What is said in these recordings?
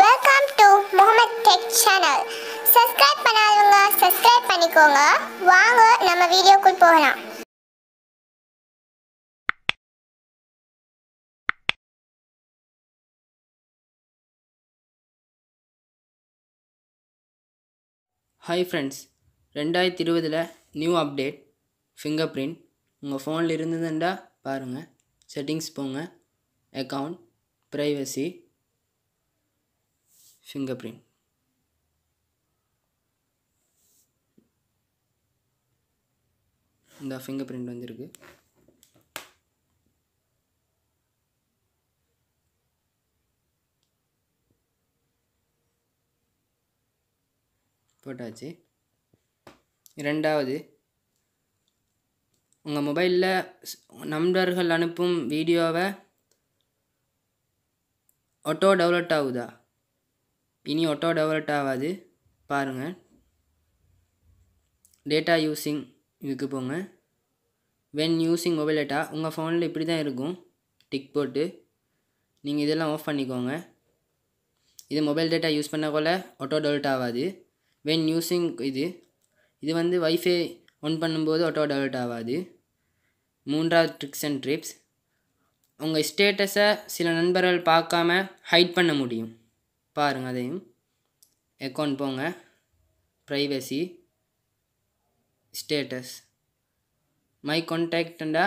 welcome to Mohammed tech channel subscribe பண்ணாதவங்க subscribe பண்ணிக்கோங்க வாங்க நம்ம வீடியோக்குள் போகலாம் ஹாய் ஃப்ரெண்ட்ஸ் ரெண்டாயிரத்தி இருபதில் நியூ அப்டேட் ஃபிங்கர் பிரிண்ட் உங்கள் ஃபோனில் இருந்ததுண்டா பாருங்கள் செட்டிங்ஸ் போங்க அக்கௌண்ட் ப்ரைவசி ஃபிங்கர் பிரிண்ட் இந்த ஃபிங்கர் பிரிண்ட் வந்துருக்கு போட்டாச்சு ரெண்டாவது உங்கள் மொபைலில் நண்பர்கள் அனுப்பும் வீடியோவை ஆட்டோ டவுன்லோட் ஆகுதா இனி ஒட்டோ டெவலட் ஆகாது பாருங்கள் டேட்டா யூஸிங் இதுக்கு போங்க வென் யூஸிங் மொபைல் டேட்டா உங்கள் ஃபோனில் இப்படி தான் இருக்கும் டிக் போட்டு நீங்கள் இதெல்லாம் ஆஃப் பண்ணிக்கோங்க இது மொபைல் டேட்டா யூஸ் பண்ண போல் ஆட்டோ டெவலட் ஆகாது வென் யூஸிங் இது இது வந்து வைஃபை ஒன் பண்ணும்போது ஆட்டோ டெவலட் ஆகாது மூன்றாவது ட்ரிக்ஸ் அண்ட் ட்ரிப்ஸ் உங்கள் ஸ்டேட்டஸை சில நண்பர்கள் பார்க்காம ஹைட் பண்ண முடியும் பாருங்கள் அதையும் அக்கௌண்ட் போங்க ப்ரைவசி ஸ்டேட்டஸ் மை கான்டாக்டுண்டா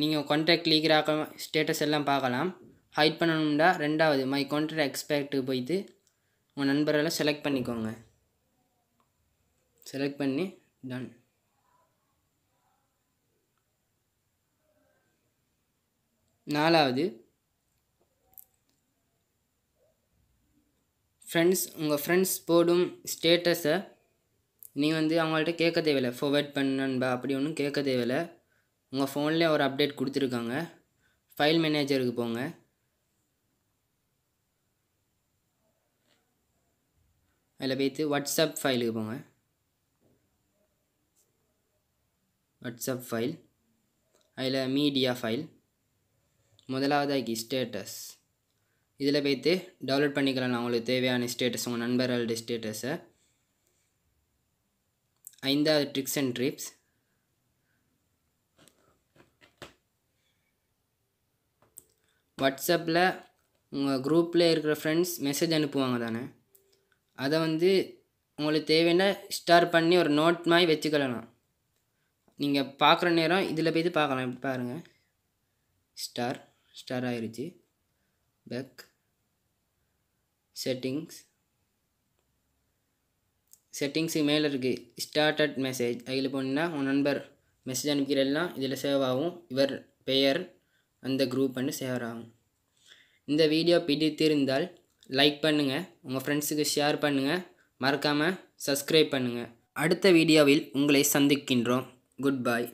நீங்கள் கான்டாக்ட் லீக்கராக ஸ்டேட்டஸ் எல்லாம் பார்க்கலாம் ஹைட் பண்ணணும்டா ரெண்டாவது மை கான்டாக்ட் எக்ஸ்பெக்ட்டுக்கு போயிட்டு உங்கள் நண்பரெல்லாம் செலக்ட் பண்ணிக்கோங்க செலக்ட் பண்ணி டன் நாலாவது ஃப்ரெண்ட்ஸ் உங்கள் ஃப்ரெண்ட்ஸ் போடும் ஸ்டேட்டஸை நீ வந்து அவங்கள்ட்ட கேட்க தேவையில்லை ஃபார்வேர்ட் பண்ணன்பா அப்படி ஒன்றும் கேட்க தேவையில்லை உங்கள் ஃபோன்லேயே ஒரு அப்டேட் கொடுத்துருக்காங்க ஃபைல் மேனேஜருக்கு போங்க அதில் போய்த்து வாட்ஸ்அப் ஃபைலுக்கு போங்க வாட்ஸ்அப் ஃபைல் அதில் மீடியா ஃபைல் முதலாவதாக்கி ஸ்டேட்டஸ் இதில் போய்த்து டவுன்லோட் பண்ணிக்கலாம் உங்களுக்கு தேவையான ஸ்டேட்டஸ் உங்கள் நண்பர்களுடைய ஸ்டேட்டஸை ஐந்தாவது ட்ரிக்ஸ் அண்ட் ட்ரிப்ஸ் வாட்ஸ்அப்பில் உங்கள் குரூப்பில் இருக்கிற ஃப்ரெண்ட்ஸ் மெசேஜ் அனுப்புவாங்க தானே அதை வந்து உங்களுக்கு தேவைன்னா ஸ்டார் பண்ணி ஒரு நோட் மாதிரி வச்சுக்கலாம் நீங்கள் பார்க்குற நேரம் இதில் போய்த்து பார்க்கலாம் பாருங்கள் ஸ்டார் ஸ்டார் ஆகிருச்சு பேக் செட்டிங்ஸ் செட்டிங்ஸுக்கு மேலே இருக்குது ஸ்டார்டட் மெசேஜ் அதில் போனீங்கன்னா உன் நண்பர் மெசேஜ் அனுப்பிக்கிறெல்லாம் இதில் சேவ் ஆகும் இவர் பெயர் அந்த குரூப் வந்து சேவ் ஆகும் இந்த வீடியோ பிடித்திருந்தால் லைக் பண்ணுங்கள் உங்கள் ஃப்ரெண்ட்ஸுக்கு ஷேர் பண்ணுங்கள் மறக்காமல் சப்ஸ்கிரைப் பண்ணுங்கள் அடுத்த வீடியோவில் உங்களை சந்திக்கின்றோம் குட் பாய்